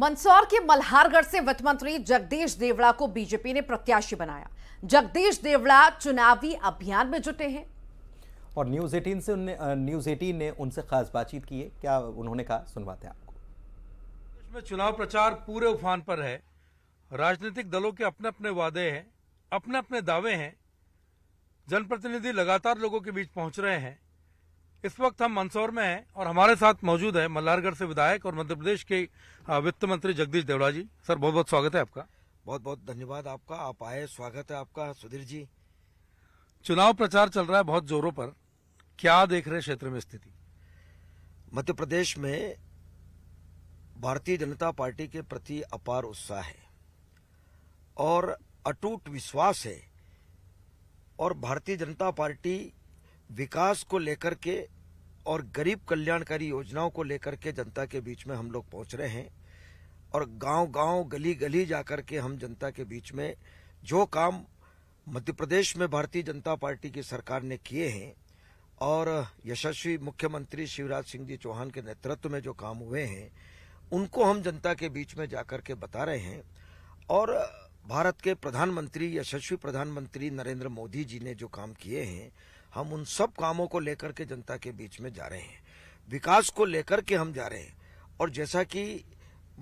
मंदसौर के मल्हारगढ़ से वित्त मंत्री जगदीश देवड़ा को बीजेपी ने प्रत्याशी बनाया जगदीश देवड़ा चुनावी अभियान में जुटे हैं और न्यूज 18 से न्यूज 18 ने उनसे खास बातचीत की है क्या उन्होंने कहा सुनवाते हैं आपको चुनाव प्रचार पूरे उफान पर है राजनीतिक दलों के अपने अपने वादे हैं अपने अपने दावे हैं जनप्रतिनिधि लगातार लोगों के बीच पहुंच रहे हैं इस वक्त हम मंदसौर में हैं और हमारे साथ मौजूद है मल्लारगढ़ से विधायक और मध्य प्रदेश के वित्त मंत्री जगदीश देवड़ा जी सर बहुत बहुत स्वागत है आपका बहुत बहुत धन्यवाद आपका आप आए स्वागत है आपका सुधीर जी चुनाव प्रचार चल रहा है बहुत जोरों पर क्या देख रहे क्षेत्र में स्थिति मध्य प्रदेश में भारतीय जनता पार्टी के प्रति अपार उत्साह है और अटूट विश्वास है और भारतीय जनता पार्टी विकास को लेकर के और गरीब कल्याणकारी योजनाओं को लेकर के जनता के बीच में हम लोग पहुंच रहे हैं और गांव गांव गली गली जाकर के हम जनता के बीच में जो काम मध्य प्रदेश में भारतीय जनता पार्टी की सरकार ने किए हैं और यशस्वी मुख्यमंत्री शिवराज सिंह जी चौहान के नेतृत्व में जो काम हुए हैं उनको हम जनता के बीच में जाकर के बता रहे हैं और भारत के प्रधानमंत्री यशस्वी प्रधानमंत्री नरेंद्र मोदी जी ने जो काम किए हैं हम उन सब कामों को लेकर के जनता के बीच में जा रहे हैं विकास को लेकर के हम जा रहे हैं और जैसा कि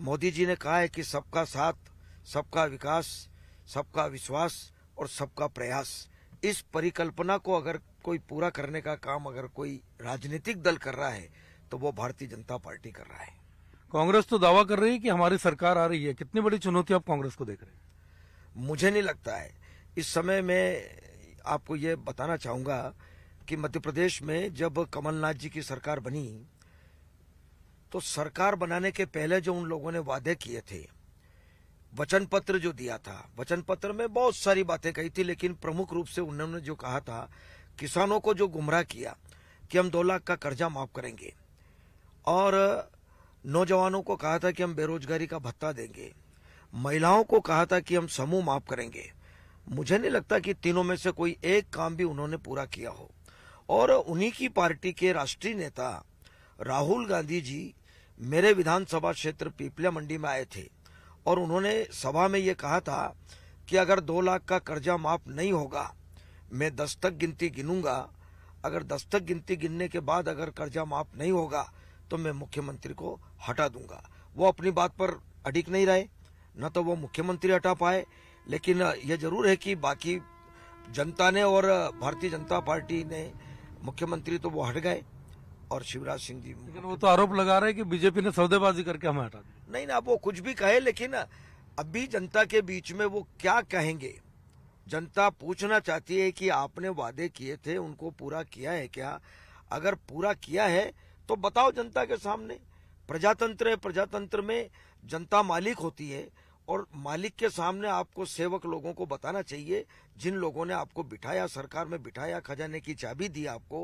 मोदी जी ने कहा है कि सबका साथ सबका विकास सबका विश्वास और सबका प्रयास इस परिकल्पना को अगर कोई पूरा करने का काम अगर कोई राजनीतिक दल कर रहा है तो वो भारतीय जनता पार्टी कर रहा है कांग्रेस तो दावा कर रही है कि हमारी सरकार आ रही है कितनी बड़ी चुनौती आप कांग्रेस को देख रहे हैं मुझे नहीं लगता है इस समय में आपको ये बताना चाहूँगा कि मध्य प्रदेश में जब कमलनाथ जी की सरकार बनी तो सरकार बनाने के पहले जो उन लोगों ने वादे किए थे वचन पत्र जो दिया था वचन पत्र में बहुत सारी बातें कही थी लेकिन प्रमुख रूप से उन्होंने जो कहा था किसानों को जो गुमराह किया कि हम दो लाख का कर्जा माफ करेंगे और नौजवानों को कहा था कि हम बेरोजगारी का भत्ता देंगे महिलाओं को कहा था कि हम समूह माफ करेंगे मुझे नहीं लगता कि तीनों में से कोई एक काम भी उन्होंने पूरा किया हो और उन्हीं की पार्टी के राष्ट्रीय नेता राहुल गांधी जी मेरे विधानसभा क्षेत्र पीपल्या मंडी में आए थे और उन्होंने सभा में ये कहा था कि अगर दो लाख का कर्जा माफ नहीं होगा मैं दस तक गिनती गिनूंगा अगर दस तक गिनती गिनने के बाद अगर कर्जा माफ नहीं होगा तो मैं मुख्यमंत्री को हटा दूंगा वो अपनी बात पर अडिक नहीं रहे न तो वो मुख्यमंत्री हटा पाए लेकिन यह जरूर है कि बाकी जनता ने और भारतीय जनता पार्टी ने मुख्यमंत्री तो वो हट गए और शिवराज सिंह जी लेकिन वो तो आरोप लगा रहे हैं कि बीजेपी ने सौदेबाजी करके हमें हटा दिया नहीं ना वो कुछ भी कहे लेकिन अभी जनता के बीच में वो क्या कहेंगे जनता पूछना चाहती है कि आपने वादे किए थे उनको पूरा किया है क्या अगर पूरा किया है तो बताओ जनता के सामने प्रजातंत्र है प्रजातंत्र में जनता मालिक होती है और मालिक के सामने आपको सेवक लोगों को बताना चाहिए जिन लोगों ने आपको बिठाया सरकार में बिठाया खजाने की चाबी दी आपको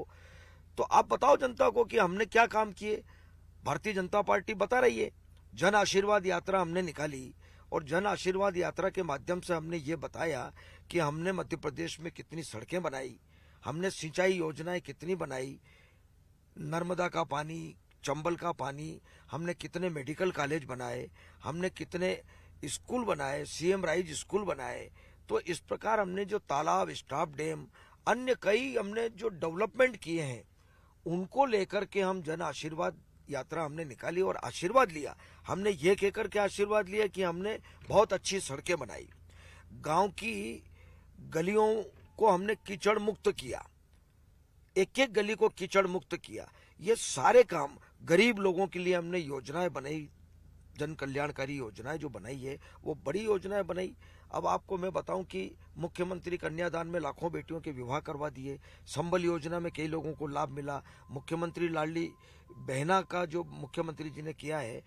तो आप बताओ जनता को कि हमने क्या काम किए भारतीय जनता पार्टी बता रही है जन आशीर्वाद यात्रा हमने निकाली और जन आशीर्वाद यात्रा के माध्यम से हमने ये बताया कि हमने मध्य प्रदेश में कितनी सड़कें बनाई हमने सिंचाई योजनाएं कितनी बनाई नर्मदा का पानी चंबल का पानी हमने कितने मेडिकल कॉलेज बनाए हमने कितने स्कूल बनाए सीएम राइज स्कूल बनाए तो इस प्रकार हमने जो तालाब स्टाफ डैम अन्य कई हमने जो डेवलपमेंट किए हैं उनको लेकर के हम जन आशीर्वाद यात्रा हमने निकाली और आशीर्वाद लिया हमने ये कहकर के आशीर्वाद लिया कि हमने बहुत अच्छी सड़कें बनाई गांव की गलियों को हमने कीचड़ मुक्त किया एक एक गली को कीचड़ मुक्त किया ये सारे काम गरीब लोगों के लिए हमने योजनाएं बनाई जन कल्याणकारी योजनाएं जो बनाई है वो बड़ी योजनाएं बनाई अब आपको मैं बताऊं कि मुख्यमंत्री कन्यादान में लाखों बेटियों के विवाह करवा दिए संबल योजना में कई लोगों को लाभ मिला मुख्यमंत्री लाडली बहना का जो मुख्यमंत्री जी ने किया है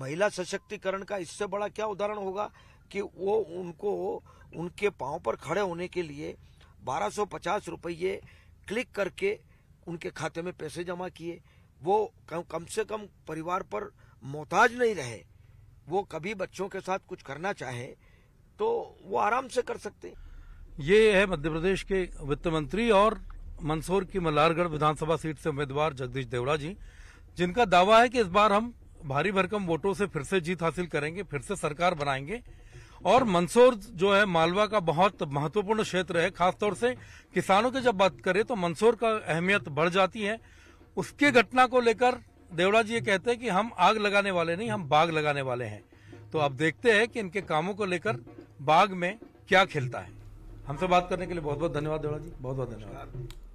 महिला सशक्तिकरण का इससे बड़ा क्या उदाहरण होगा कि वो उनको उनके पाँव पर खड़े होने के लिए बारह सौ पचास रुपये क्लिक करके उनके खाते में पैसे जमा किए वो कम से कम परिवार पर मोहताज नहीं रहे वो कभी बच्चों के साथ कुछ करना चाहे तो वो आराम से कर सकते ये है मध्य प्रदेश के वित्त मंत्री और मंदसौर की मल्हारगढ़ विधानसभा सीट से उम्मीदवार जगदीश देवड़ा जी जिनका दावा है कि इस बार हम भारी भरकम वोटों से फिर से जीत हासिल करेंगे फिर से सरकार बनाएंगे और मंदसौर जो है मालवा का बहुत महत्वपूर्ण क्षेत्र है खासतौर से किसानों की जब बात करें तो मंदसौर का अहमियत बढ़ जाती है उसके घटना को लेकर देवड़ा जी ये कहते हैं कि हम आग लगाने वाले नहीं हम बाग लगाने वाले हैं तो आप देखते हैं कि इनके कामों को लेकर बाग में क्या खिलता है हमसे बात करने के लिए बहुत बहुत धन्यवाद देवड़ा जी बहुत बहुत धन्यवाद